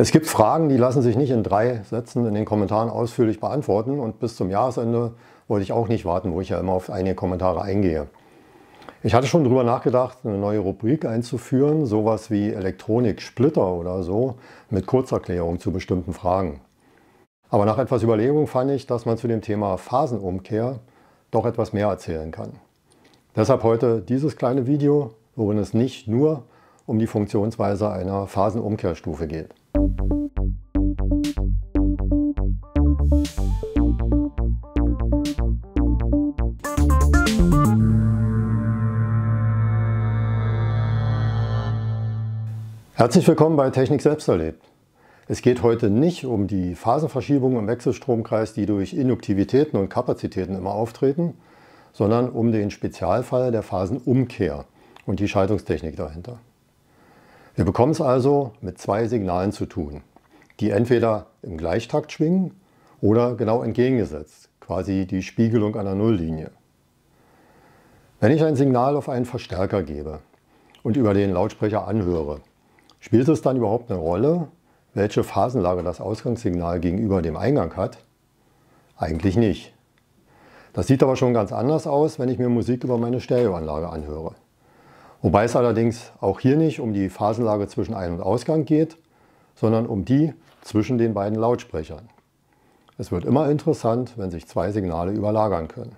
Es gibt Fragen, die lassen sich nicht in drei Sätzen in den Kommentaren ausführlich beantworten und bis zum Jahresende wollte ich auch nicht warten, wo ich ja immer auf einige Kommentare eingehe. Ich hatte schon darüber nachgedacht, eine neue Rubrik einzuführen, sowas wie Elektronik-Splitter oder so, mit Kurzerklärung zu bestimmten Fragen. Aber nach etwas Überlegung fand ich, dass man zu dem Thema Phasenumkehr doch etwas mehr erzählen kann. Deshalb heute dieses kleine Video, worin es nicht nur um die Funktionsweise einer Phasenumkehrstufe geht. Herzlich willkommen bei Technik selbst erlebt. Es geht heute nicht um die Phasenverschiebungen im Wechselstromkreis, die durch Induktivitäten und Kapazitäten immer auftreten, sondern um den Spezialfall der Phasenumkehr und die Schaltungstechnik dahinter. Wir bekommen es also mit zwei Signalen zu tun, die entweder im Gleichtakt schwingen oder genau entgegengesetzt, quasi die Spiegelung einer Nulllinie. Wenn ich ein Signal auf einen Verstärker gebe und über den Lautsprecher anhöre, spielt es dann überhaupt eine Rolle, welche Phasenlage das Ausgangssignal gegenüber dem Eingang hat? Eigentlich nicht. Das sieht aber schon ganz anders aus, wenn ich mir Musik über meine Stereoanlage anhöre. Wobei es allerdings auch hier nicht um die Phasenlage zwischen Ein- und Ausgang geht, sondern um die zwischen den beiden Lautsprechern. Es wird immer interessant, wenn sich zwei Signale überlagern können.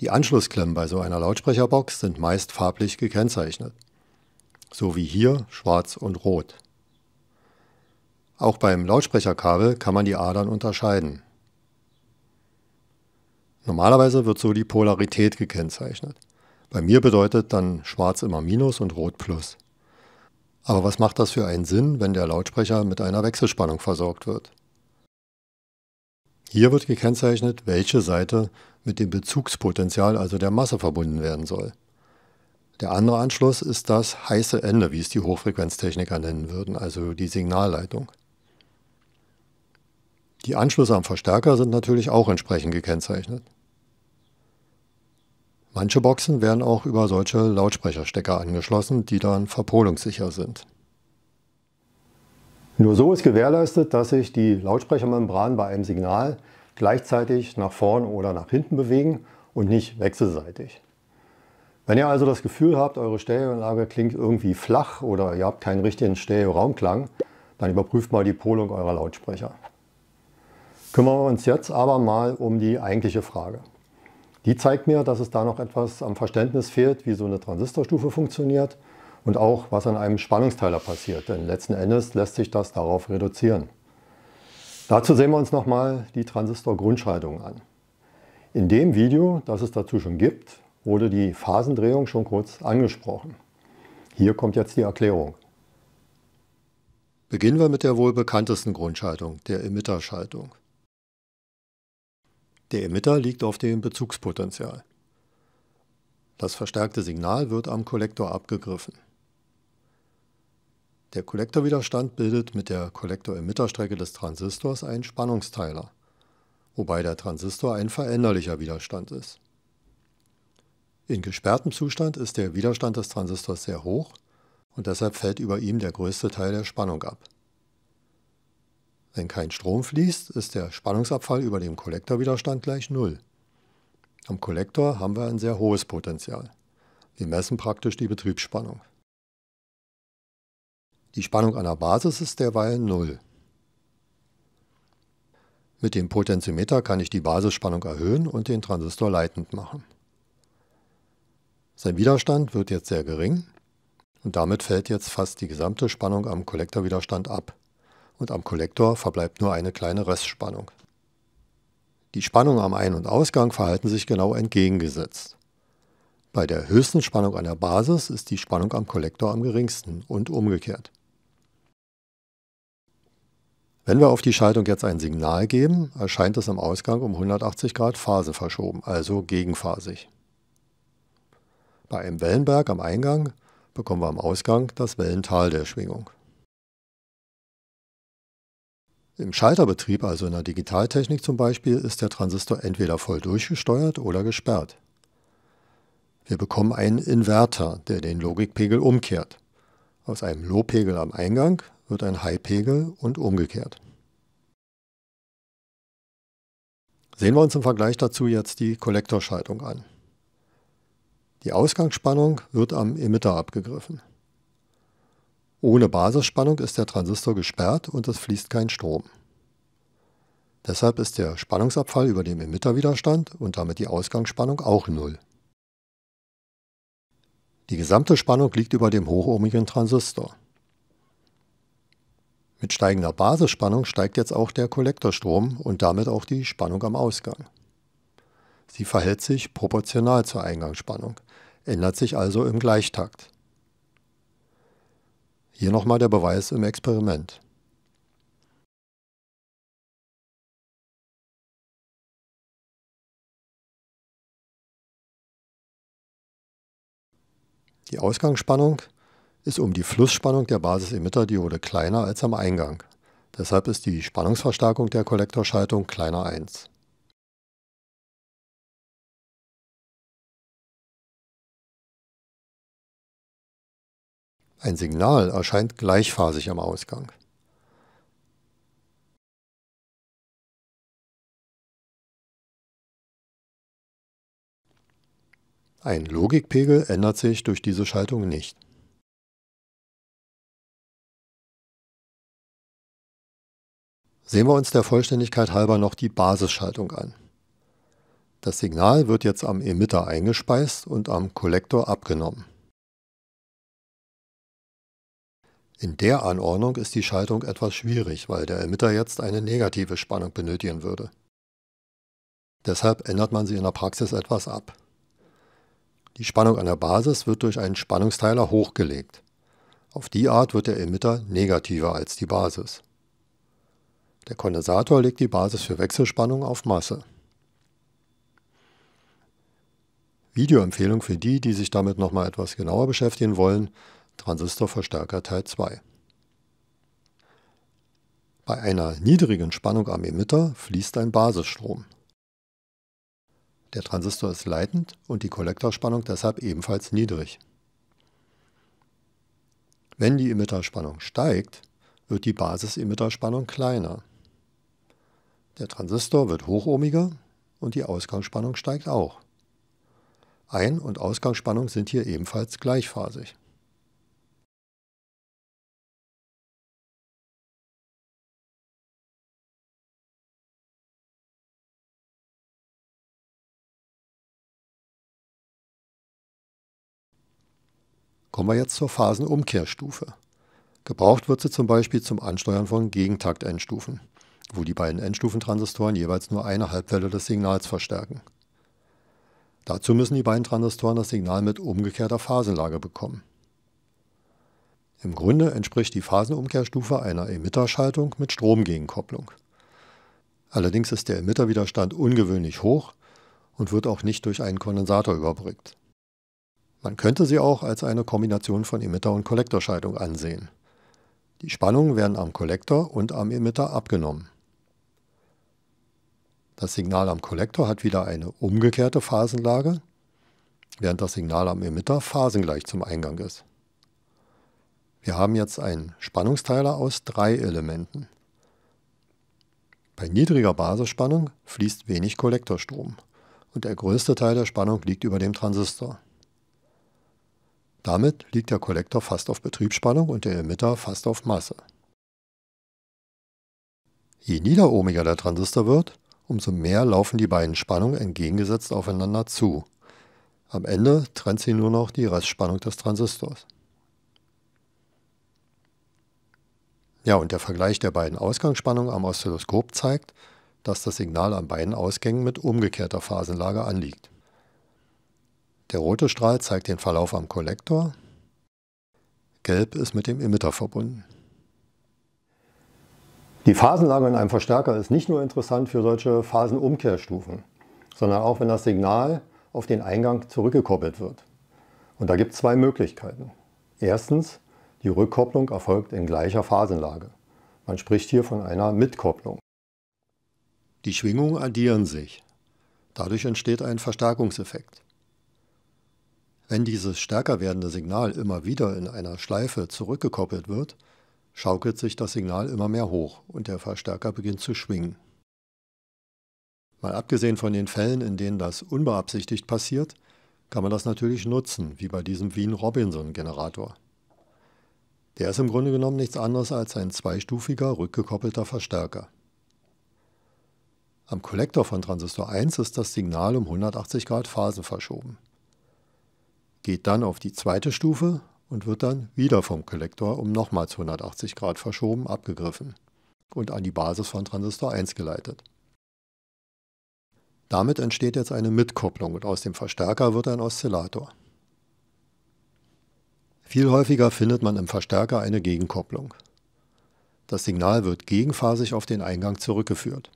Die Anschlussklemmen bei so einer Lautsprecherbox sind meist farblich gekennzeichnet, so wie hier schwarz und rot. Auch beim Lautsprecherkabel kann man die Adern unterscheiden. Normalerweise wird so die Polarität gekennzeichnet. Bei mir bedeutet dann schwarz immer Minus und rot Plus. Aber was macht das für einen Sinn, wenn der Lautsprecher mit einer Wechselspannung versorgt wird? Hier wird gekennzeichnet, welche Seite mit dem Bezugspotenzial, also der Masse, verbunden werden soll. Der andere Anschluss ist das heiße Ende, wie es die Hochfrequenztechniker nennen würden, also die Signalleitung. Die Anschlüsse am Verstärker sind natürlich auch entsprechend gekennzeichnet. Manche Boxen werden auch über solche Lautsprecherstecker angeschlossen, die dann verpolungssicher sind. Nur so ist gewährleistet, dass sich die Lautsprechermembran bei einem Signal gleichzeitig nach vorn oder nach hinten bewegen und nicht wechselseitig. Wenn ihr also das Gefühl habt, eure Stereoanlage klingt irgendwie flach oder ihr habt keinen richtigen Stereo-Raumklang, dann überprüft mal die Polung eurer Lautsprecher. Kümmern wir uns jetzt aber mal um die eigentliche Frage. Die zeigt mir, dass es da noch etwas am Verständnis fehlt, wie so eine Transistorstufe funktioniert und auch, was an einem Spannungsteiler passiert. Denn letzten Endes lässt sich das darauf reduzieren. Dazu sehen wir uns nochmal die Transistor-Grundscheidung an. In dem Video, das es dazu schon gibt, wurde die Phasendrehung schon kurz angesprochen. Hier kommt jetzt die Erklärung. Beginnen wir mit der wohl bekanntesten Grundschaltung, der Emitterschaltung. Der Emitter liegt auf dem Bezugspotenzial. Das verstärkte Signal wird am Kollektor abgegriffen. Der Kollektorwiderstand bildet mit der Kollektor-Emitterstrecke des Transistors einen Spannungsteiler, wobei der Transistor ein veränderlicher Widerstand ist. In gesperrtem Zustand ist der Widerstand des Transistors sehr hoch und deshalb fällt über ihm der größte Teil der Spannung ab. Wenn kein Strom fließt, ist der Spannungsabfall über dem Kollektorwiderstand gleich Null. Am Kollektor haben wir ein sehr hohes Potenzial. Wir messen praktisch die Betriebsspannung. Die Spannung an der Basis ist derweil Null. Mit dem Potentiometer kann ich die Basisspannung erhöhen und den Transistor leitend machen. Sein Widerstand wird jetzt sehr gering und damit fällt jetzt fast die gesamte Spannung am Kollektorwiderstand ab und am Kollektor verbleibt nur eine kleine Restspannung. Die Spannungen am Ein- und Ausgang verhalten sich genau entgegengesetzt. Bei der höchsten Spannung an der Basis ist die Spannung am Kollektor am geringsten und umgekehrt. Wenn wir auf die Schaltung jetzt ein Signal geben, erscheint es am Ausgang um 180 Grad Phase verschoben, also gegenphasig. Bei einem Wellenberg am Eingang bekommen wir am Ausgang das Wellental der Schwingung. Im Schalterbetrieb, also in der Digitaltechnik zum Beispiel, ist der Transistor entweder voll durchgesteuert oder gesperrt. Wir bekommen einen Inverter, der den Logikpegel umkehrt. Aus einem Low-Pegel am Eingang wird ein High-Pegel und umgekehrt. Sehen wir uns im Vergleich dazu jetzt die Kollektorschaltung an. Die Ausgangsspannung wird am Emitter abgegriffen. Ohne Basisspannung ist der Transistor gesperrt und es fließt kein Strom. Deshalb ist der Spannungsabfall über dem Emitterwiderstand und damit die Ausgangsspannung auch null. Die gesamte Spannung liegt über dem hochohmigen Transistor. Mit steigender Basisspannung steigt jetzt auch der Kollektorstrom und damit auch die Spannung am Ausgang. Sie verhält sich proportional zur Eingangsspannung, ändert sich also im Gleichtakt. Hier nochmal der Beweis im Experiment. Die Ausgangsspannung ist um die Flussspannung der Basisemitterdiode kleiner als am Eingang. Deshalb ist die Spannungsverstärkung der Kollektorschaltung kleiner 1. Ein Signal erscheint gleichphasig am Ausgang. Ein Logikpegel ändert sich durch diese Schaltung nicht. Sehen wir uns der Vollständigkeit halber noch die Basisschaltung an. Das Signal wird jetzt am Emitter eingespeist und am Kollektor abgenommen. In der Anordnung ist die Schaltung etwas schwierig, weil der Emitter jetzt eine negative Spannung benötigen würde. Deshalb ändert man sie in der Praxis etwas ab. Die Spannung an der Basis wird durch einen Spannungsteiler hochgelegt. Auf die Art wird der Emitter negativer als die Basis. Der Kondensator legt die Basis für Wechselspannung auf Masse. Videoempfehlung für die, die sich damit nochmal etwas genauer beschäftigen wollen, Transistorverstärker Teil 2. Bei einer niedrigen Spannung am Emitter fließt ein Basisstrom. Der Transistor ist leitend und die Kollektorspannung deshalb ebenfalls niedrig. Wenn die Emitterspannung steigt, wird die Basisemitterspannung kleiner. Der Transistor wird hochohmiger und die Ausgangsspannung steigt auch. Ein- und Ausgangsspannung sind hier ebenfalls gleichphasig. Kommen wir jetzt zur Phasenumkehrstufe. Gebraucht wird sie zum Beispiel zum Ansteuern von Gegentaktendstufen, wo die beiden Endstufentransistoren jeweils nur eine Halbwelle des Signals verstärken. Dazu müssen die beiden Transistoren das Signal mit umgekehrter Phasenlage bekommen. Im Grunde entspricht die Phasenumkehrstufe einer Emitterschaltung mit Stromgegenkopplung. Allerdings ist der Emitterwiderstand ungewöhnlich hoch und wird auch nicht durch einen Kondensator überbrückt. Man könnte sie auch als eine Kombination von Emitter- und Kollektorscheidung ansehen. Die Spannungen werden am Kollektor und am Emitter abgenommen. Das Signal am Kollektor hat wieder eine umgekehrte Phasenlage, während das Signal am Emitter phasengleich zum Eingang ist. Wir haben jetzt einen Spannungsteiler aus drei Elementen. Bei niedriger Basisspannung fließt wenig Kollektorstrom und der größte Teil der Spannung liegt über dem Transistor. Damit liegt der Kollektor fast auf Betriebsspannung und der Emitter fast auf Masse. Je niederohmiger der Transistor wird, umso mehr laufen die beiden Spannungen entgegengesetzt aufeinander zu. Am Ende trennt sie nur noch die Restspannung des Transistors. Ja, und der Vergleich der beiden Ausgangsspannungen am Oszilloskop zeigt, dass das Signal an beiden Ausgängen mit umgekehrter Phasenlage anliegt. Der rote Strahl zeigt den Verlauf am Kollektor. Gelb ist mit dem Emitter verbunden. Die Phasenlage in einem Verstärker ist nicht nur interessant für solche Phasenumkehrstufen, sondern auch wenn das Signal auf den Eingang zurückgekoppelt wird. Und da gibt es zwei Möglichkeiten. Erstens, die Rückkopplung erfolgt in gleicher Phasenlage. Man spricht hier von einer Mitkopplung. Die Schwingungen addieren sich. Dadurch entsteht ein Verstärkungseffekt. Wenn dieses stärker werdende Signal immer wieder in einer Schleife zurückgekoppelt wird, schaukelt sich das Signal immer mehr hoch und der Verstärker beginnt zu schwingen. Mal abgesehen von den Fällen, in denen das unbeabsichtigt passiert, kann man das natürlich nutzen, wie bei diesem Wien-Robinson-Generator. Der ist im Grunde genommen nichts anderes als ein zweistufiger, rückgekoppelter Verstärker. Am Kollektor von Transistor 1 ist das Signal um 180 Grad Phasen verschoben geht dann auf die zweite Stufe und wird dann wieder vom Kollektor um nochmals 180 Grad verschoben abgegriffen und an die Basis von Transistor 1 geleitet. Damit entsteht jetzt eine Mitkopplung und aus dem Verstärker wird ein Oszillator. Viel häufiger findet man im Verstärker eine Gegenkopplung. Das Signal wird gegenphasig auf den Eingang zurückgeführt.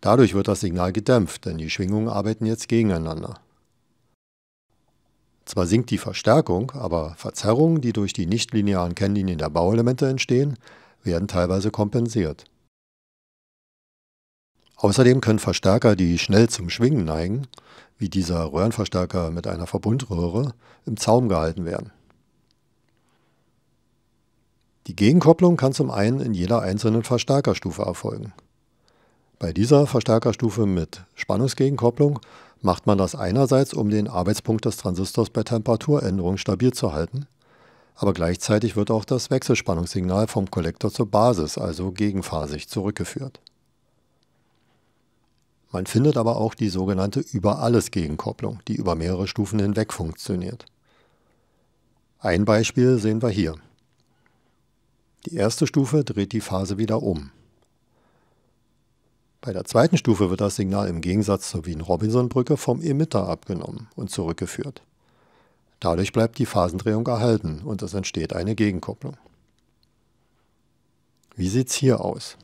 Dadurch wird das Signal gedämpft, denn die Schwingungen arbeiten jetzt gegeneinander. Zwar sinkt die Verstärkung, aber Verzerrungen, die durch die nichtlinearen Kennlinien der Bauelemente entstehen, werden teilweise kompensiert. Außerdem können Verstärker, die schnell zum Schwingen neigen, wie dieser Röhrenverstärker mit einer Verbundröhre, im Zaum gehalten werden. Die Gegenkopplung kann zum einen in jeder einzelnen Verstärkerstufe erfolgen. Bei dieser Verstärkerstufe mit Spannungsgegenkopplung macht man das einerseits, um den Arbeitspunkt des Transistors bei Temperaturänderungen stabil zu halten, aber gleichzeitig wird auch das Wechselspannungssignal vom Kollektor zur Basis, also gegenphasig, zurückgeführt. Man findet aber auch die sogenannte Über-Alles-Gegenkopplung, die über mehrere Stufen hinweg funktioniert. Ein Beispiel sehen wir hier. Die erste Stufe dreht die Phase wieder um. Bei der zweiten Stufe wird das Signal im Gegensatz zur Wien-Robinson-Brücke vom Emitter abgenommen und zurückgeführt. Dadurch bleibt die Phasendrehung erhalten und es entsteht eine Gegenkopplung. Wie sieht es hier aus?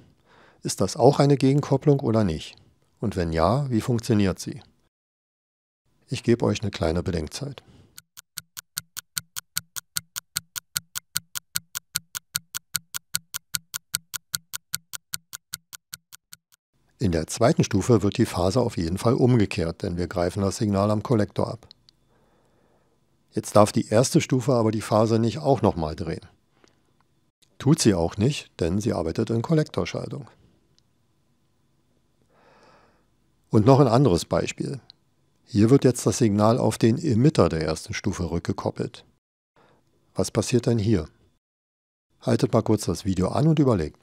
Ist das auch eine Gegenkopplung oder nicht? Und wenn ja, wie funktioniert sie? Ich gebe euch eine kleine Bedenkzeit. In der zweiten Stufe wird die Phase auf jeden Fall umgekehrt, denn wir greifen das Signal am Kollektor ab. Jetzt darf die erste Stufe aber die Phase nicht auch nochmal drehen. Tut sie auch nicht, denn sie arbeitet in Kollektorschaltung. Und noch ein anderes Beispiel. Hier wird jetzt das Signal auf den Emitter der ersten Stufe rückgekoppelt. Was passiert denn hier? Haltet mal kurz das Video an und überlegt.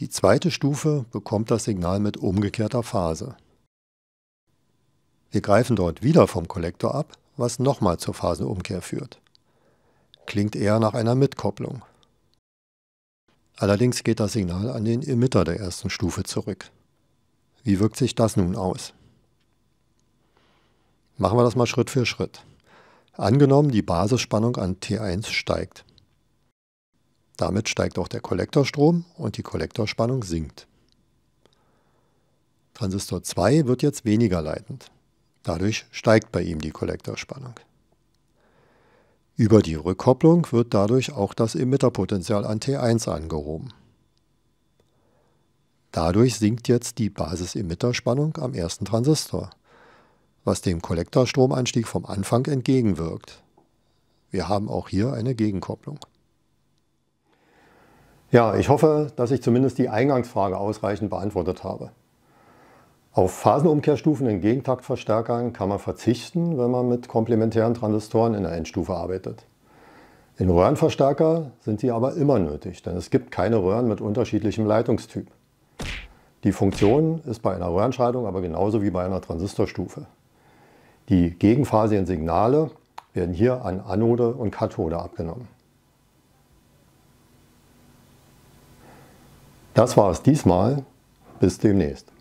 Die zweite Stufe bekommt das Signal mit umgekehrter Phase. Wir greifen dort wieder vom Kollektor ab, was nochmal zur Phasenumkehr führt. Klingt eher nach einer Mitkopplung. Allerdings geht das Signal an den Emitter der ersten Stufe zurück. Wie wirkt sich das nun aus? Machen wir das mal Schritt für Schritt. Angenommen, die Basisspannung an T1 steigt. Damit steigt auch der Kollektorstrom und die Kollektorspannung sinkt. Transistor 2 wird jetzt weniger leitend. Dadurch steigt bei ihm die Kollektorspannung. Über die Rückkopplung wird dadurch auch das Emitterpotential an T1 angehoben. Dadurch sinkt jetzt die Basisemitterspannung am ersten Transistor, was dem Kollektorstromanstieg vom Anfang entgegenwirkt. Wir haben auch hier eine Gegenkopplung. Ja, ich hoffe, dass ich zumindest die Eingangsfrage ausreichend beantwortet habe. Auf Phasenumkehrstufen in Gegentaktverstärkern kann man verzichten, wenn man mit komplementären Transistoren in der Endstufe arbeitet. In Röhrenverstärker sind sie aber immer nötig, denn es gibt keine Röhren mit unterschiedlichem Leitungstyp. Die Funktion ist bei einer Röhrenschaltung aber genauso wie bei einer Transistorstufe. Die Gegenphasien-Signale werden hier an Anode und Kathode abgenommen. Das war es diesmal. Bis demnächst.